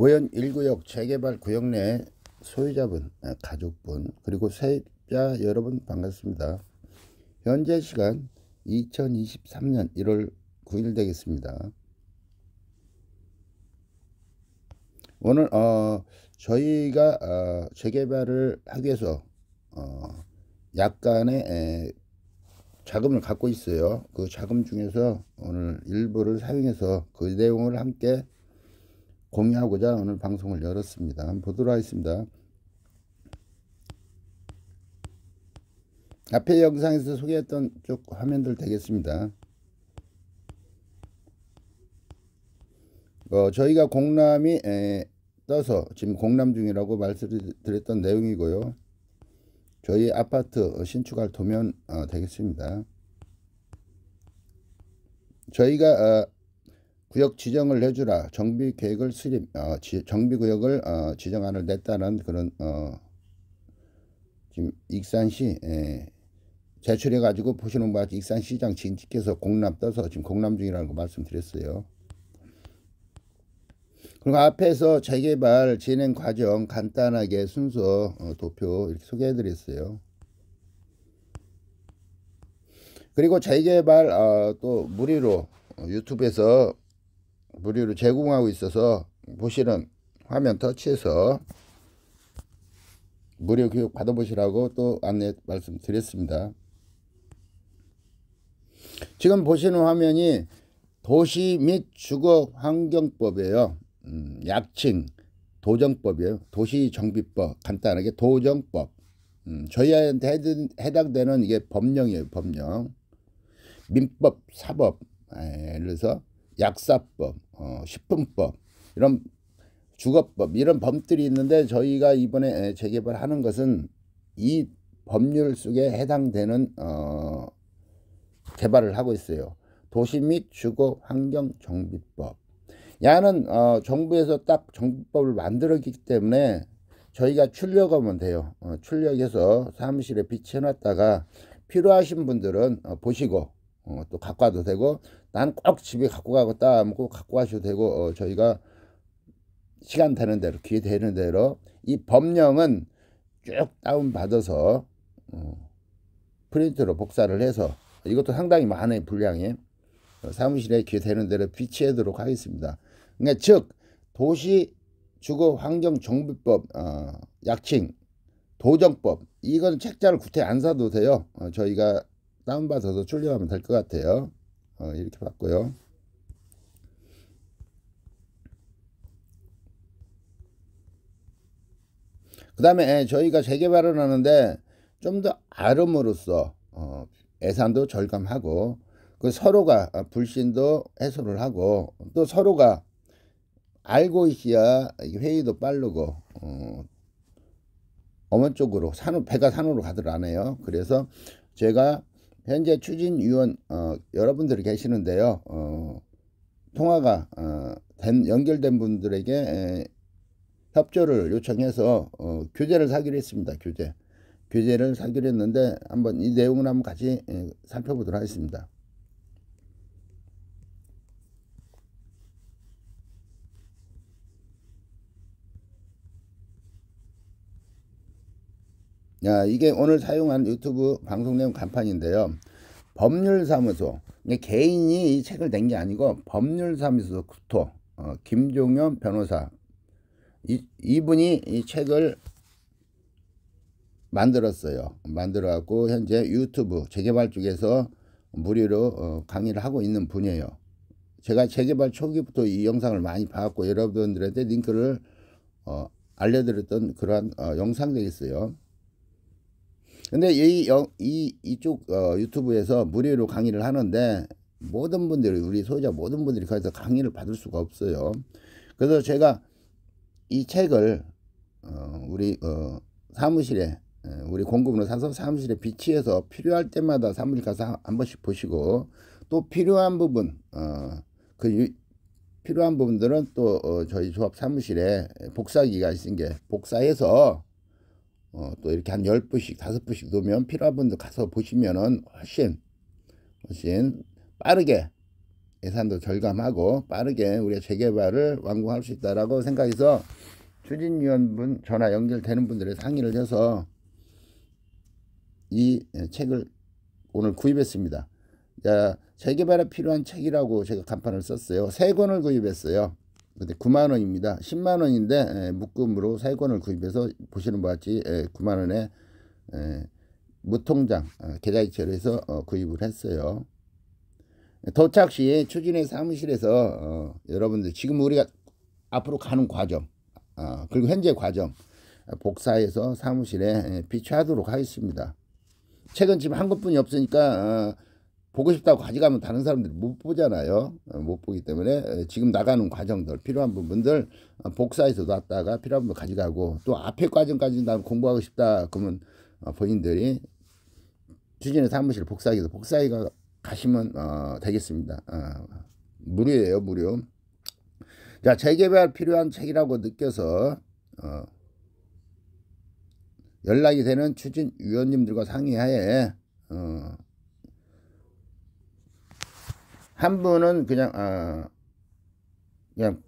모현 1구역 재개발 구역 내 소유자분, 아, 가족분, 그리고 세입자 여러분 반갑습니다. 현재 시간 2023년 1월 9일 되겠습니다. 오늘 어, 저희가 어, 재개발을 하기 위해서 어, 약간의 에, 자금을 갖고 있어요. 그 자금 중에서 오늘 일부를 사용해서 그 내용을 함께 공유하고자 오늘 방송을 열었습니다. 한번 보도록 하겠습니다. 앞에 영상에서 소개했던 쪽 화면들 되겠습니다. 어, 저희가 공람이 에, 떠서 지금 공람 중이라고 말씀드렸던 내용이고요. 저희 아파트 신축할 도면 어, 되겠습니다. 저희가 어, 구역 지정을 해주라 정비 계획을 수립 어, 지, 정비 구역을 어, 지정안을 냈다는 그런 어, 지금 익산시 예, 제출해 가지고 보시는 바와 같이 익산시장 진지께서 공납 떠서 지금 공납 중이라는 거 말씀드렸어요. 그리고 앞에서 재개발 진행 과정 간단하게 순서 어, 도표 이렇게 소개해 드렸어요. 그리고 재개발 어, 또 무리로 어, 유튜브에서 무료로 제공하고 있어서 보시는 화면 터치해서 무료 교육 받아보시라고 또 안내 말씀드렸습니다. 지금 보시는 화면이 도시 및 주거 환경법이에요. 음, 약칭 도정법이에요. 도시정비법 간단하게 도정법. 음, 저희한테 해당되는 이게 법령이에요. 법령. 민법, 사법, 아, 예, 예를 들서 약사법, 어, 식품법 이런 주거법 이런 법들이 있는데 저희가 이번에 재개발하는 것은 이 법률 속에 해당되는 어, 개발을 하고 있어요. 도시 및 주거 환경 정비법. 야는 어, 정부에서 딱 정비법을 만들었기 때문에 저희가 출력하면 돼요. 어, 출력해서 사무실에 비치해놨다가 필요하신 분들은 어, 보시고 어, 또 갖고 와도 되고 난꼭 집에 갖고 가겠다 하고 갖고 가셔도 되고 어, 저희가 시간 되는 대로 기회 되는 대로 이 법령은 쭉 다운 받아서 어, 프린트로 복사를 해서 이것도 상당히 많은 분량이 어, 사무실에 기회 되는 대로 비치하도록 하겠습니다. 그러니까 즉 도시 주거 환경 정비법 어, 약칭 도정법 이건 책자를 구태 안 사도 돼요. 어, 저희가 다운받아서 출력하면 될 것 같아요. 어, 이렇게 봤고요. 그 다음에 저희가 재개발을 하는데 좀 더 아름으로써 어, 예산도 절감하고 그 서로가 불신도 해소를 하고 또 서로가 알고 있어야 회의도 빠르고 어, 어머 쪽으로 산업 배가 산으로 가더라네요. 그래서 제가 현재 추진위원 어, 여러분들이 계시는데요. 어, 통화가 어, 된, 연결된 분들에게 에, 협조를 요청해서 어, 규제를 사기로 했습니다. 규제. 규제를 사기로 했는데 한번 이 내용을 한번 같이 에, 살펴보도록 하겠습니다. 야, 이게 오늘 사용한 유튜브 방송 내용 간판인데요. 법률사무소. 개인이 이 책을 낸 게 아니고 법률사무소 구토 어, 김종현 변호사 이, 이분이 이 책을 만들었어요. 만들어갖고 현재 유튜브 재개발 쪽에서 무료로 어, 강의를 하고 있는 분이에요. 제가 재개발 초기부터 이 영상을 많이 봐왔고 여러분들한테 링크를 어, 알려드렸던 그러한 어, 영상 되겠어요. 근데 이, 이 이쪽 어, 유튜브에서 무료로 강의를 하는데 모든 분들이 우리 소유자 모든 분들이 거기서 강의를 받을 수가 없어요. 그래서 제가 이 책을 어, 우리 어, 사무실에 어, 우리 공급으로 사서 사무실에 비치해서 필요할 때마다 사무실 가서 한 번씩 보시고 또 필요한 부분 어, 그 유, 필요한 부분들은 또 어, 저희 조합 사무실에 복사기가 있은 게 복사해서 어, 또 이렇게 한 열부씩 다섯 부씩 놓으면 필요한 분들 가서 보시면은 훨씬, 훨씬 빠르게 예산도 절감하고 빠르게 우리가 재개발을 완공할 수 있다라고 생각해서 추진위원분 전화 연결되는 분들의 상의를 해서 이 예, 책을 오늘 구입했습니다. 자, 재개발에 필요한 책이라고 제가 간판을 썼어요. 세 권을 구입했어요. 근데 9만 원입니다. 10만 원인데 예, 묶음으로 세 권을 구입해서 보시는 바와 같이 9만 예, 원에 예, 무통장 아, 계좌이체를 해서 어, 구입을 했어요. 도착 시 추진의 사무실에서 어, 여러분들 지금 우리가 앞으로 가는 과정 아, 그리고 현재 과정 복사해서 사무실에 비추하도록 하겠습니다. 책은 지금 한 권뿐이 없으니까 어, 보고 싶다고 가져가면 다른 사람들이 못 보잖아요. 어, 못 보기 때문에 지금 나가는 과정들 필요한 부분들 어, 복사해서 놨다가 필요한 부분 가져가고 또 앞에 과정까지 나 공부하고 싶다 그러면 어, 본인들이 추진의 사무실 복사기도 복사기가 가시면 어, 되겠습니다. 어, 무료예요 무료. 자 재개발 필요한 책이라고 느껴서 어, 연락이 되는 추진위원님들과 상의하에 어, 한 분은 그냥 아 그냥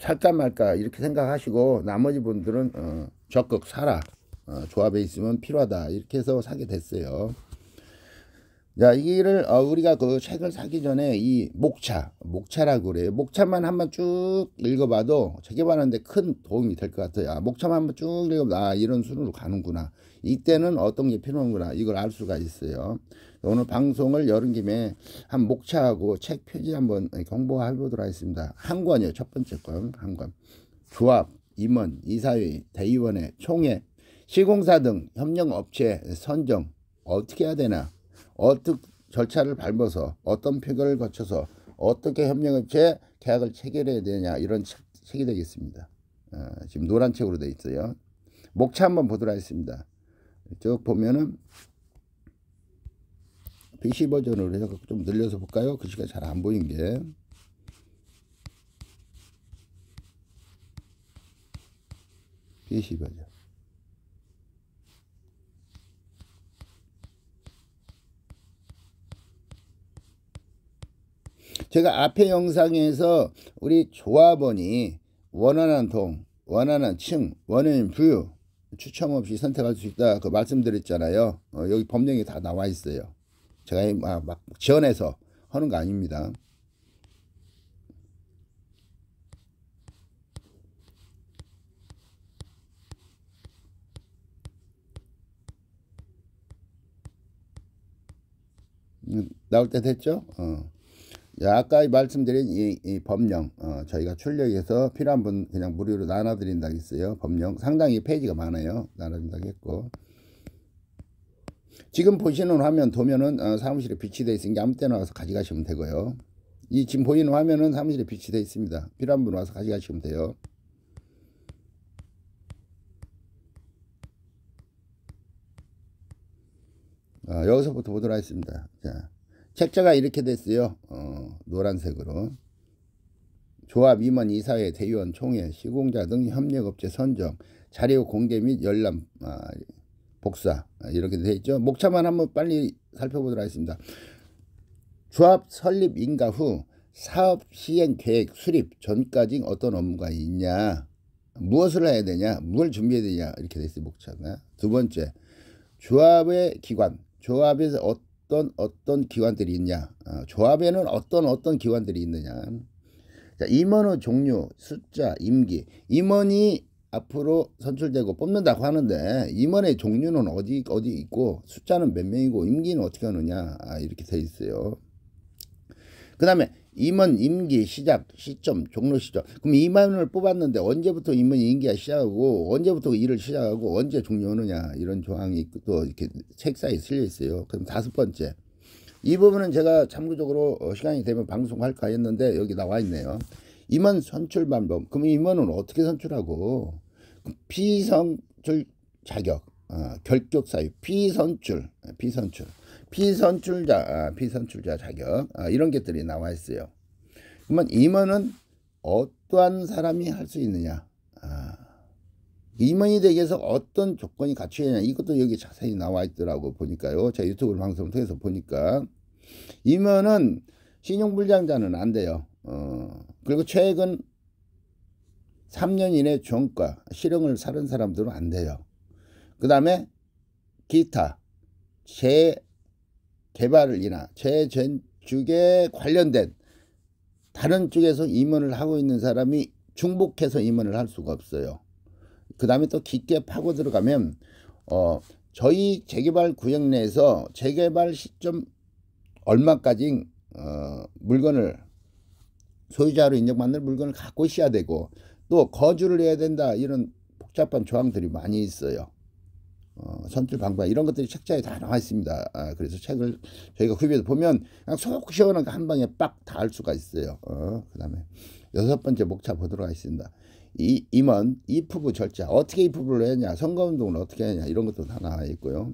살까 말까 이렇게 생각하시고 나머지 분들은 어, 적극 사라 어, 조합에 있으면 필요하다 이렇게 해서 사게 됐어요 자 이를 어, 우리가 그 책을 사기 전에 이 목차 목차라고 그래요 목차만 한번 쭉 읽어봐도 책에 관는데큰 도움이 될 것 같아요 아, 목차만 한번 쭉 읽어봐 아, 이런 순으로 가는구나 이때는 어떤 게 필요한구나 이걸 알 수가 있어요. 오늘 방송을 여름 김에 한 목차하고 책 표지 한번 공부해 보도록 하겠습니다. 한 권이요. 첫 번째 권. 한 권. 조합, 임원, 이사회, 대의원회, 총회, 시공사 등 협력업체 선정 어떻게 해야 되나 어떻게 절차를 밟아서 어떤 표결을 거쳐서 어떻게 협력업체 계약을 체결해야 되냐 이런 책, 이 되겠습니다. 어, 지금 노란 책으로 되어 있어요. 목차 한번 보도록 하겠습니다. 쭉 보면은 PC 버전으로 해서 좀 늘려서 볼까요? 글씨가 그 잘안 보인 게. PC 버전. 제가 앞에 영상에서 우리 조합원이 원하는 통, 원하는 층, 원하는 부 추첨 없이 선택할 수 있다 그 말씀드렸잖아요 어, 여기 법령이 다 나와 있어요 제가 막, 아, 막 지원해서 하는 거 아닙니다 음, 나올 때 됐죠? 어. 아까 말씀드린 이, 이 법령 어, 저희가 출력해서 필요한 분 그냥 무료로 나눠드린다고 했어요 법령 상당히 페이지가 많아요 나눠준다고 했고 지금 보시는 화면 도면은 어, 사무실에 비치되어 있으니까 아무 때나 와서 가져가시면 되고요 이 지금 보이는 화면은 사무실에 비치되어 있습니다 필요한 분 와서 가져가시면 돼요 어, 여기서부터 보도록 하겠습니다 자. 책자가 이렇게 됐어요. 어, 노란색으로. 조합 임원 이사회 대의원 총회 시공자 등 협력업체 선정 자료 공개 및 열람 아, 복사 아, 이렇게 되어 있죠. 목차만 한번 빨리 살펴보도록 하겠습니다. 조합 설립 인가 후 사업 시행 계획 수립 전까지 어떤 업무가 있냐 무엇을 해야 되냐 뭘 준비해야 되냐 이렇게 돼 있어요 목차가 두 번째 조합의 기관 조합에서 어떤 어떤 어떤 기관들이 있냐 어, 조합에는 어떤 어떤 기관들이 있느냐 자, 임원의 종류 숫자 임기 임원이 앞으로 선출되고 뽑는다고 하는데 임원의 종류는 어디 어디 있고 숫자는 몇 명이고 임기는 어떻게 하느냐 아, 이렇게 돼 있어요 그 다음에 임원 임기 시작 시점 종료 시점 그럼 임원을 뽑았는데 언제부터 임원 임기가 시작하고 언제부터 일을 시작하고 언제 종료하느냐 이런 조항이 또 이렇게 책사에 실려 있어요 그럼 다섯 번째 이 부분은 제가 참고적으로 어, 시간이 되면 방송할까 했는데 여기 나와 있네요 임원 선출 방법 그럼 임원은 어떻게 선출하고 비선출 자격 어, 결격 사유 비선출 비선출 어, 피선출자 아, 비선출자 자격 아, 이런 것들이 나와 있어요. 그러면 임원은 어떠한 사람이 할 수 있느냐? 아, 임원이 되기 위해서 어떤 조건이 갖춰야 하냐? 이것도 여기 자세히 나와 있더라고 보니까요. 제 유튜브 방송을 통해서 보니까 임원은 신용불량자는 안 돼요. 어, 그리고 최근 3년 이내 종과 실형을 살은 사람들은 안 돼요. 그 다음에 기타 제 개발이나 재건축에 관련된 다른 쪽에서 임원을 하고 있는 사람이 중복해서 임원을 할 수가 없어요. 그 다음에 또 깊게 파고 들어가면 어 저희 재개발 구역 내에서 재개발 시점 얼마까지 어 물건을 소유자로 인정받는 물건을 갖고 있어야 되고 또 거주를 해야 된다 이런 복잡한 조항들이 많이 있어요. 어, 선출 방법 이런 것들이 책자에 다 나와 있습니다. 아, 그래서 책을 저희가 구입해서 보면 그냥 속 시원한 한 방에 빡 다 할 수가 있어요. 어, 그다음에 여섯 번째 목차 보도록 하겠습니다. 이 임원 이프부 절차 어떻게 이프부를 했냐 선거운동을 어떻게 했냐 이런 것도 다 나와 있고요.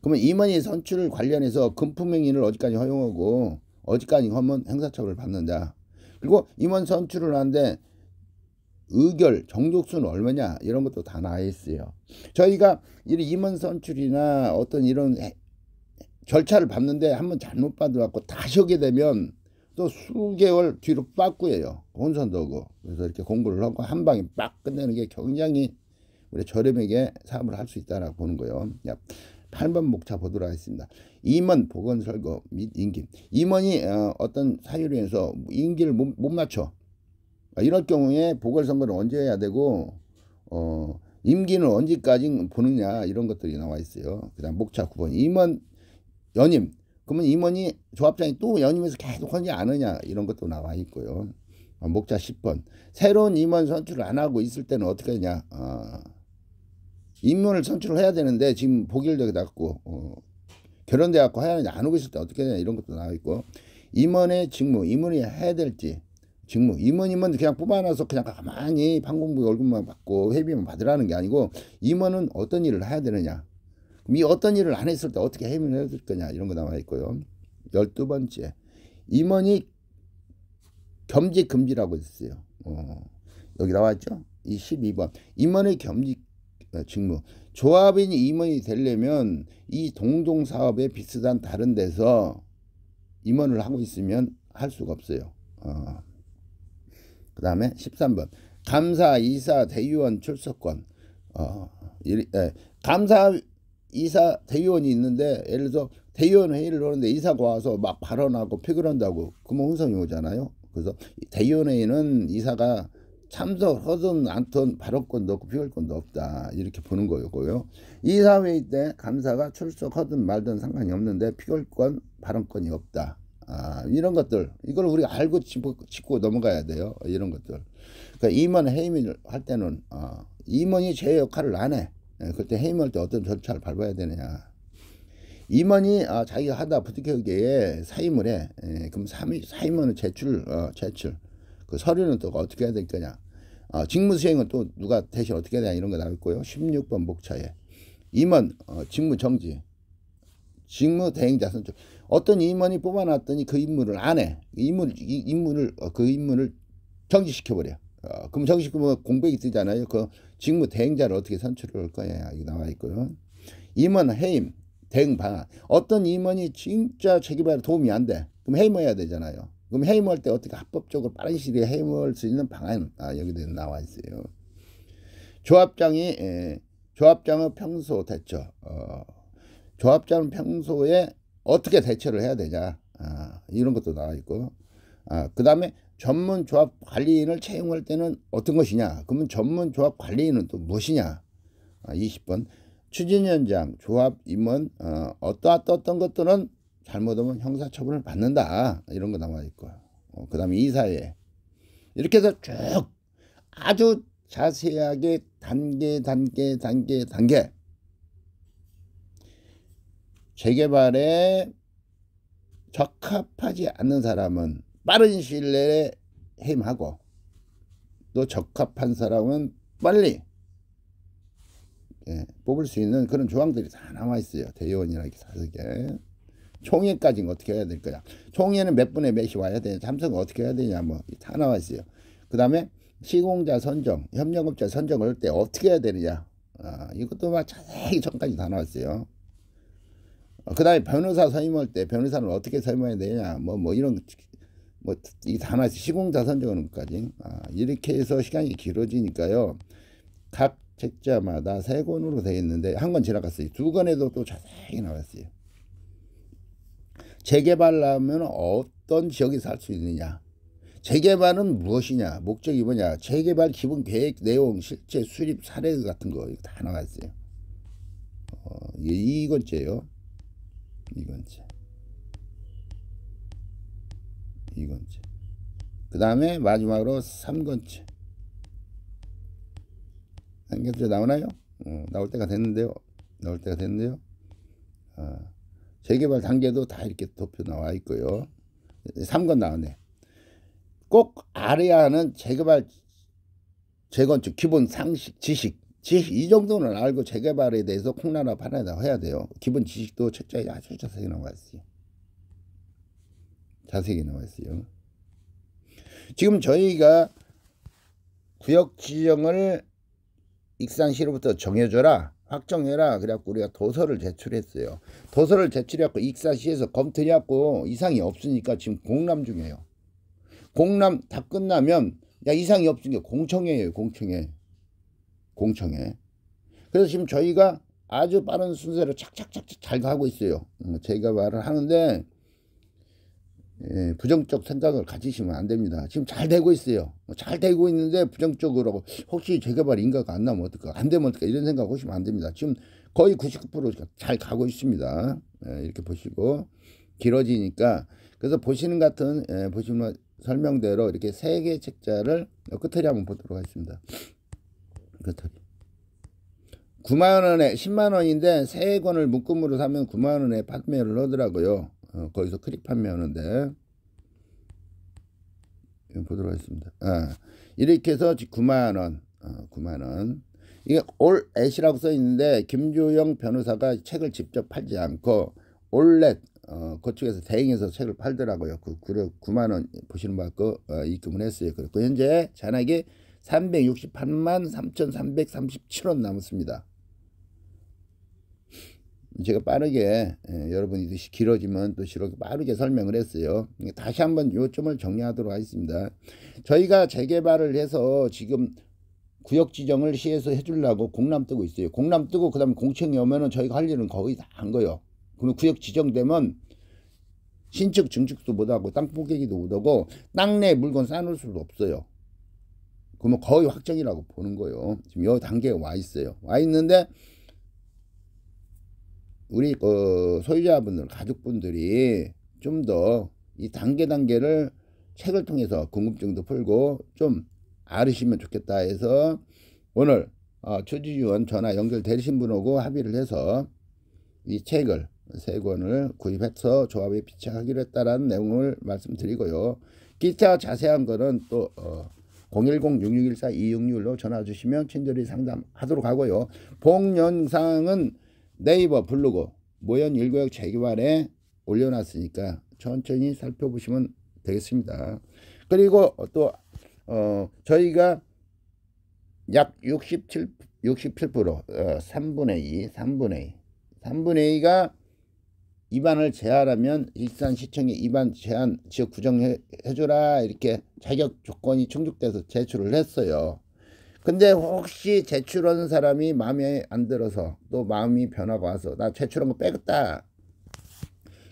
그러면 임원이 선출 관련해서 금품행위를 어디까지 허용하고 어디까지 하면 행사처벌을 받는다. 그리고 임원 선출을 하는데 의결, 정족수는 얼마냐 이런 것도 다 나와 있어요. 저희가 이런 임원 선출이나 어떤 이런 절차를 봤는데 한번 잘못 받아갖고 다시 오게 되면 또 수개월 뒤로 빠꾸예요. 혼선도고 그래서 이렇게 공부를 하고 한 방에 빡 끝내는 게 굉장히 우리 저렴하게 사업을 할 수 있다라고 보는 거예요. 약 8번 목차 보도록 하겠습니다. 임원 보건 설거 및 임기. 임원이 어, 떤 사유로 인해서 임기를 못, 못 맞춰. 아, 이럴 경우에 보궐선거는 언제 해야 되고 어 임기는 언제까지 보느냐 이런 것들이 나와 있어요. 그다음 목차 9번 임원 연임 그러면 임원이 조합장이 또 연임해서 계속 하지 않느냐 이런 것도 나와 있고요. 어, 목차 10번 새로운 임원 선출을 안 하고 있을 때는 어떻게 하냐 어, 임원을 선출을 해야 되는데 지금 보결되게 났고 어, 결혼돼 갖고 하야안 오고 있을 때 어떻게 되냐 이런 것도 나와 있고 임원의 직무 임원이 해야 될지 직무 임원이면 그냥 뽑아놔서 그냥 가만히 판공부 월급만 받고 회비만 받으라는 게 아니고 임원은 어떤 일을 해야 되느냐 이 어떤 일을 안 했을 때 어떻게 해임을 해야 될 거냐 이런 거 나와 있고요 열두 번째 임원이 겸직 금지라고 있어요 어, 여기 나와 있죠 이 십이 번 임원의 겸직 어, 직무 조합인이 임원이 되려면 이 동종사업에 비슷한 다른 데서 임원을 하고 있으면 할 수가 없어요 어. 그 다음에 13번 감사 이사 대의원 출석권 어, 일, 예, 감사 이사 대의원이 있는데 예를 들어 대의원 회의를 하는데 이사가 와서 막 발언하고 폐결한다고 그러면 혼선이 오잖아요 그래서 대의원 회의는 이사가 참석하든 않든 발언권도 없고 피결권도 없다 이렇게 보는 거고요 이사회의 때 감사가 출석하든 말든 상관이 없는데 피결권 발언권이 없다 아, 이런 것들 이걸 우리 알고 짚고, 짚고 넘어가야 돼요. 이런 것들. 그러니까 임원 해임을 할 때는 어, 임원이 제 역할을 안 해. 예, 그때 해임할 때 어떤 절차를 밟아야 되느냐. 임원이 아, 자기가 하다 부득이하게 사임을 해. 예, 그럼 사임, 원은 제출, 어, 제출. 그 서류는 또 어떻게 해야 될 거냐. 어, 직무 수행은 또 누가 대신 어떻게 해야 되냐 이런 거 나올 거요 16번 목차에. 임원 어, 직무 정지. 직무 대행자 선출. 어떤 임원이 뽑아놨더니 그 임무를 안 해. 임무를, 이, 임무를, 어, 그 임무를 정지시켜버려. 어, 그럼 정식금은 뭐 공백이 뜨잖아요. 그 직무 대행자를 어떻게 선출을 할 거냐 여기 나와 있고요. 임원 해임 대응 방안. 어떤 임원이 진짜 재개발에 도움이 안 돼. 그럼 해임해야 되잖아요. 그럼 해임할 때 어떻게 합법적으로 빠른 시기에 해임할 수 있는 방안 아, 여기도 나와 있어요. 조합장이 에, 예, 조합장은 평소 대처. 어, 조합장은 평소에 어떻게 대처를 해야 되냐 아, 이런 것도 나와 있고 아, 그 다음에 전문 조합 관리인을 채용할 때는 어떤 것이냐 그러면 전문 조합 관리인은 또 무엇이냐 아, 20번 추진위원장 조합 임원 어, 어떠한 어떤 것들은 잘못하면 형사처분을 받는다 이런 거 나와 있고 어, 그 다음에 이사회 이렇게 해서 쭉 아주 자세하게 단계 단계 단계 단계 재개발에 적합하지 않는 사람은 빠른 시일 내에 해임하고 또 적합한 사람은 빨리 예, 뽑을 수 있는 그런 조항들이 다 나와 있어요. 대의원이라기 사석에. 총회까지는 어떻게 해야 될 거야. 총회는 몇 분에 몇이 와야 되냐. 참석은 어떻게 해야 되냐. 뭐 다 나와 있어요. 그 다음에 시공자 선정, 협력업자 선정을 할 때 어떻게 해야 되느냐. 아, 이것도 막 자세히 전까지 다 나왔어요. 어, 그 다음에 변호사 선임할 때 변호사를 어떻게 선임해야 되냐 뭐뭐 뭐 이런 뭐이 단어 시공자선적으로까지 아, 이렇게 해서 시간이 길어지니까요 각 책자마다 세 권으로 되어 있는데 한 권 지나갔어요 두 권에도 또 자세히 나왔어요 재개발하면 어떤 지역에서 수 있느냐 재개발은 무엇이냐 목적이 뭐냐 재개발 기본 계획 내용 실제 수립 사례 같은 거 다 나왔어요 어, 이건째요 이건치. 이건치. 그 다음에 마지막으로 3건치. 한건치 나오나요? 어, 나올 때가 됐는데요. 나올 때가 됐는데요. 어, 재개발 단계도 다 이렇게 도표 나와 있고요. 3건 나오네. 꼭 알아야 하는 재개발, 재건축, 기본 상식, 지식. 이 정도는 알고 재개발에 대해서 콩나라 파나다 해야 돼요. 기본 지식도 책자에 아주 자세히 나와 있어요. 자세히 나와 있어요. 지금 저희가 구역 지정을 익산시로부터 정해줘라 확정해라 그래갖고 우리가 도서를 제출했어요 도서를 제출해갖고 익산시에서 검토해갖고 이상이 없으니까 지금 공람 중이에요 공람 다 끝나면 야 이상이 없으니까 공청회예요 공청회 공청회. 그래서 지금 저희가 아주 빠른 순서로 착착착잘 가고 있어요. 제가 음, 말을 하는데 예, 부정적 생각을 가지시면 안 됩니다. 지금 잘 되고 있어요. 뭐 잘 되고 있는데 부정적으로 혹시 재개발 인가가 안 나면 어떨까? 안 되면 어떨까? 이런 생각 하시면 안 됩니다. 지금 거의 99%잘 가고 있습니다. 예, 이렇게 보시고 길어지니까 그래서 보시는 같은 예, 보시면 설명대로 이렇게 세 개 책자를 끝에 한번 보도록 하겠습니다. 세크레리 9만 원에 10만 원인데 3 권을 묶음으로 사면 9만 원에 판매를 하더라고요. 어, 거기서 크릭 판매하는데 보도록 하겠습니다. 아, 이렇게 해서 9만 원, 어, 9만 원. 이게 올엣이라고 써 있는데 김주영 변호사가 책을 직접 팔지 않고 올렛 어, 그쪽에서 대행해서 책을 팔더라고요. 그 9만 원 보시는 것 같고 어, 입금을 했어요. 그리고 현재 잔액이 368만 3,337원 남았습니다. 제가 빠르게 예, 여러분이 길어지면 또 이렇게 빠르게 설명을 했어요. 다시 한번 요점을 정리하도록 하겠습니다. 저희가 재개발을 해서 지금 구역 지정을 시에서 해주려고 공람 뜨고 있어요. 공람 뜨고 그다음에 공청이 오면은 저희가 할 일은 거의 다 한 거예요. 그러 구역 지정되면 신축 증축도 못하고 땅 포개기도 못하고 땅 내 물건 싸놓을 수도 없어요. 그러면 거의 확정이라고 보는 거예요. 지금 요 단계에 와 있어요. 와 있는데 우리 어, 소유자분들, 가족분들이 좀 더 이 단계 단계를 책을 통해서 궁금증도 풀고 좀 알으시면 좋겠다 해서 오늘 어, 초지지원 전화 연결되신 분하고 합의를 해서 이 책을 세 권을 구입해서 조합에 비치하기로 했다라는 내용을 말씀드리고요. 기타 자세한 거는 또 어, 010-6614-266로 전화 주시면 친절히 상담하도록 하고요. 봉 영상은 네이버 블로그 모현 일구역 재개발에 올려놨으니까 천천히 살펴보시면 되겠습니다. 그리고 또 어, 저희가 약 67, 67% 어, 3분의 2, 3분의 2, 3분의 2가 입안을 제한하면 일산시청에 입안 제한 지역 구정해줘라 이렇게 자격 조건이 충족돼서 제출을 했어요. 근데 혹시 제출한 사람이 마음에 안 들어서 또 마음이 변화가 와서 나 제출한 거 빼겠다.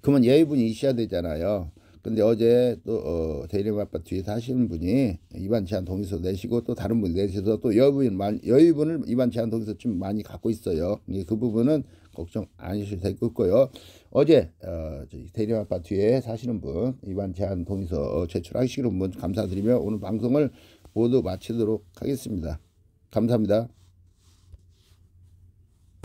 그러면 예의분이 있어야 되잖아요. 근데 어제 또 어, 대리님 아빠 뒤에서 하시는 분이 입안 제한 동의서 내시고 또 다른 분이 내셔서 또 여유분 여유분을 입안 제한 동의서 좀 많이 갖고 있어요. 예, 그 부분은 걱정 안 하셔도 될 거고요. 어제 어, 대림 아파트에 사시는 분 이반 제한 동의서 제출하시는 분 감사드리며 오늘 방송을 모두 마치도록 하겠습니다. 감사합니다.